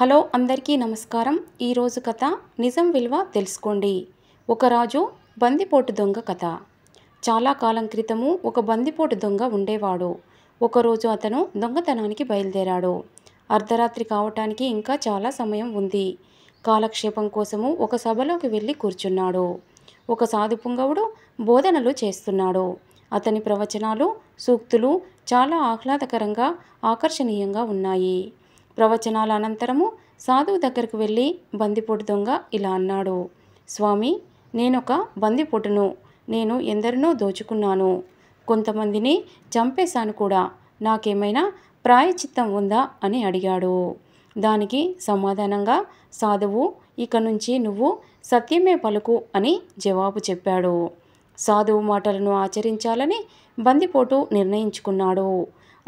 hello అందరికీ నమస్కారం ఈరోజు కథ నిజం విలువ తెలుసుకోండి ఒక రాజు బందిపోటు దొంగ కథ చాలా కాలం క్రితము ఒక బందిపోటు దొంగ ఉండేవాడు ఒకరోజు అతను దొంగతనానికి బయలుదేరాడు అర్ధరాత్రి కావటానికి ఇంకా చాలా సమయం ఉంది కాలక్షేపం కోసము ఒక సభలోకి వెళ్ళి కూర్చున్నాడు ఒక సాధు పుంగవుడు బోధనలు చేస్తున్నాడు అతని ప్రవచనాలు సూక్తులు చాలా ఆహ్లాదకరంగా ఆకర్షణీయంగా ఉన్నాయి ప్రవచనాల అనంతరము సాధువు దగ్గరకు వెళ్ళి బందిపోటు దొంగ ఇలా అన్నాడు స్వామి నేనొక బందిపోటును నేను ఎందరినో దోచుకున్నాను కొంతమందిని చంపేశాను కూడా నాకేమైనా ప్రాయచిత్తం ఉందా అని అడిగాడు దానికి సమాధానంగా సాధువు ఇక నుంచి నువ్వు సత్యమే పలుకు అని జవాబు చెప్పాడు సాధువు మాటలను ఆచరించాలని బందిపోటు నిర్ణయించుకున్నాడు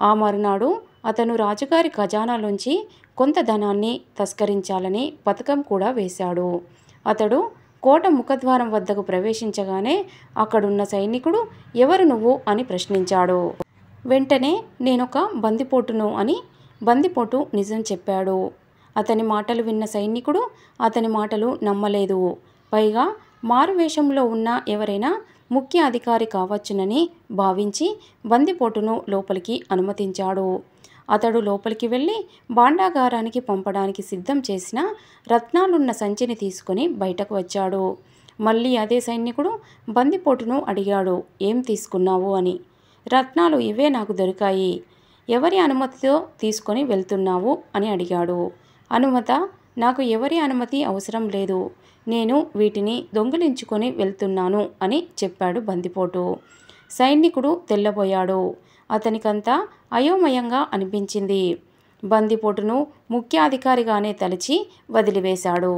ఆ మరునాడు అతను రాజుగారి ఖజానాలోంచి కొంత ధనాన్ని తస్కరించాలని పథకం కూడా వేశాడు అతడు కోట ముఖద్వారం వద్దకు ప్రవేశించగానే అక్కడున్న సైనికుడు ఎవరు నువ్వు అని ప్రశ్నించాడు వెంటనే నేనొక బందిపోటును అని బందిపోటు నిజం చెప్పాడు అతని మాటలు విన్న సైనికుడు అతని మాటలు నమ్మలేదు పైగా మారువేషంలో ఉన్న ఎవరైనా ముఖ్య అధికారి కావచ్చునని భావించి బందిపోటును లోపలికి అనుమతించాడు అతడు లోపలికి వెళ్ళి భాండాగారానికి పంపడానికి సిద్ధం చేసిన రత్నాలున్న సంచిని తీసుకుని బయటకు వచ్చాడు మళ్ళీ అదే సైనికుడు బందిపోటును అడిగాడు ఏం తీసుకున్నావు అని రత్నాలు ఇవే నాకు దొరికాయి ఎవరి అనుమతితో తీసుకొని వెళ్తున్నావు అని అడిగాడు అనుమత నాకు ఎవరి అనుమతి అవసరం లేదు నేను వీటిని దొంగిలించుకొని వెళ్తున్నాను అని చెప్పాడు బందిపోటు సైనికుడు తెల్లబోయాడు అతనికంతా అయోమయంగా అనిపించింది బందిపోటును ముఖ్యాధికారిగానే తలచి వదిలివేశాడు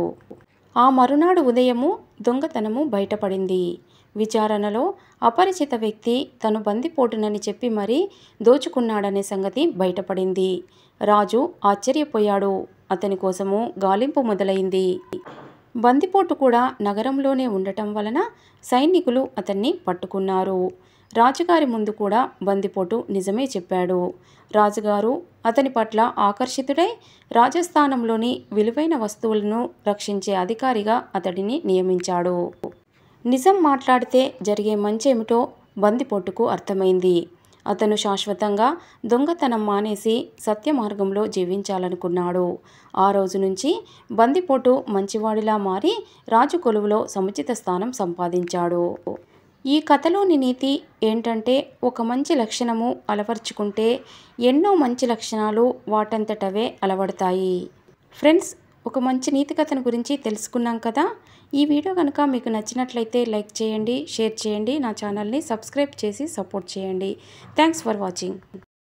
ఆ మరునాడు ఉదయము దొంగతనము బయటపడింది విచారణలో అపరిచిత వ్యక్తి తను బందిపోటునని చెప్పి మరీ దోచుకున్నాడనే సంగతి బయటపడింది రాజు ఆశ్చర్యపోయాడు అతని కోసము గాలింపు మొదలైంది బందిపోటు కూడా నగరంలోనే ఉండటం వలన సైనికులు అతన్ని పట్టుకున్నారు రాజుగారి ముందు కూడా బందిపోటు నిజమే చెప్పాడు రాజుగారు అతని పట్ల ఆకర్షితుడై రాజస్థానంలోని విలువైన వస్తువులను రక్షించే అధికారిగా అతడిని నియమించాడు నిజం మాట్లాడితే జరిగే మంచేమిటో బందిపోటుకు అర్థమైంది అతను శాశ్వతంగా దొంగతనం మానేసి సత్య మార్గంలో జీవించాలనుకున్నాడు ఆ రోజు నుంచి బందిపోటు మంచివాడిలా మారి రాజు కొలువులో సముచిత స్థానం సంపాదించాడు ఈ కథలోని నీతి ఏంటంటే ఒక మంచి లక్షణము అలవర్చుకుంటే ఎన్నో మంచి లక్షణాలు వాటంతటవే అలవడతాయి ఫ్రెండ్స్ ఒక మంచి నీతి కథను గురించి తెలుసుకున్నాం కదా ఈ వీడియో కనుక మీకు నచ్చినట్లయితే లైక్ చేయండి షేర్ చేయండి నా ఛానల్ని సబ్స్క్రైబ్ చేసి సపోర్ట్ చేయండి థ్యాంక్స్ ఫర్ వాచింగ్